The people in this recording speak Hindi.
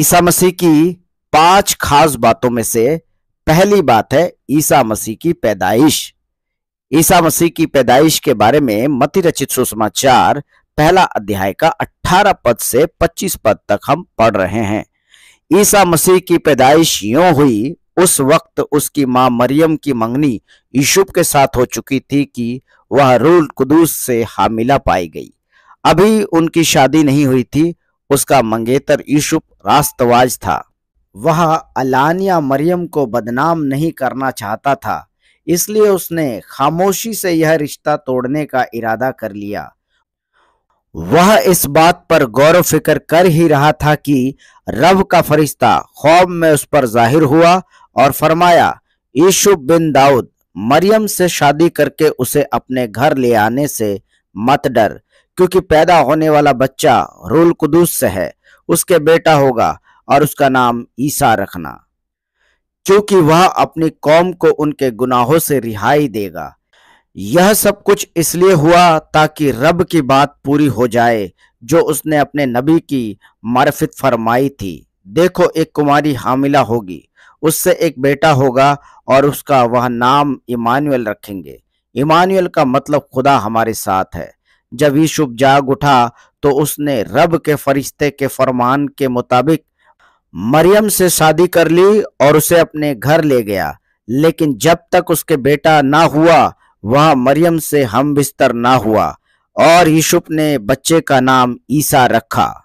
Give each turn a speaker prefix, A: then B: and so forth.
A: ईसा मसीह की पांच खास बातों में से पहली बात है ईसा मसीह की पैदाइश ईसा मसीह की पैदाइश के बारे में मति रचित सुषमाचार पहला अध्याय का 18 पद से 25 पद तक हम पढ़ रहे हैं ईसा मसीह की पैदाइश यूं हुई उस वक्त उसकी मां मरियम की मंगनी यूसुफ के साथ हो चुकी थी कि वह रूल कुदूस से हामिला पाई गई अभी उनकी शादी नहीं हुई थी उसका मंगेतर यूसुफ रास्तवाज था वह अलानिया मरियम को बदनाम नहीं करना चाहता था इसलिए उसने खामोशी से यह रिश्ता तोड़ने का इरादा कर लिया वह इस बात पर गौरव फिक्र कर ही रहा था कि रब का फरिश्ता ख्वाब में उस पर जाहिर हुआ और फरमाया ईशु बिन दाऊद मरियम से शादी करके उसे अपने घर ले आने से मत डर क्योंकि पैदा होने वाला बच्चा रोल कुदूस से है उसके बेटा होगा और उसका नाम ईसा रखना क्योंकि वह अपनी कौम को उनके गुनाहों से रिहाई देगा यह सब कुछ इसलिए हुआ ताकि रब की बात पूरी हो जाए जो उसने अपने नबी की मार्फित फरमाई थी देखो एक कुमारी हामिला होगी उससे एक बेटा होगा और उसका वह नाम इमानुअल रखेंगे इमानुअल का मतलब खुदा हमारे साथ है जब यूसुफ जाग उठा तो उसने रब के फरिश्ते के फरमान के मुताबिक मरियम से शादी कर ली और उसे अपने घर ले गया लेकिन जब तक उसके बेटा ना हुआ वह मरियम से हम बिस्तर ना हुआ और यूसुफ ने बच्चे का नाम ईसा रखा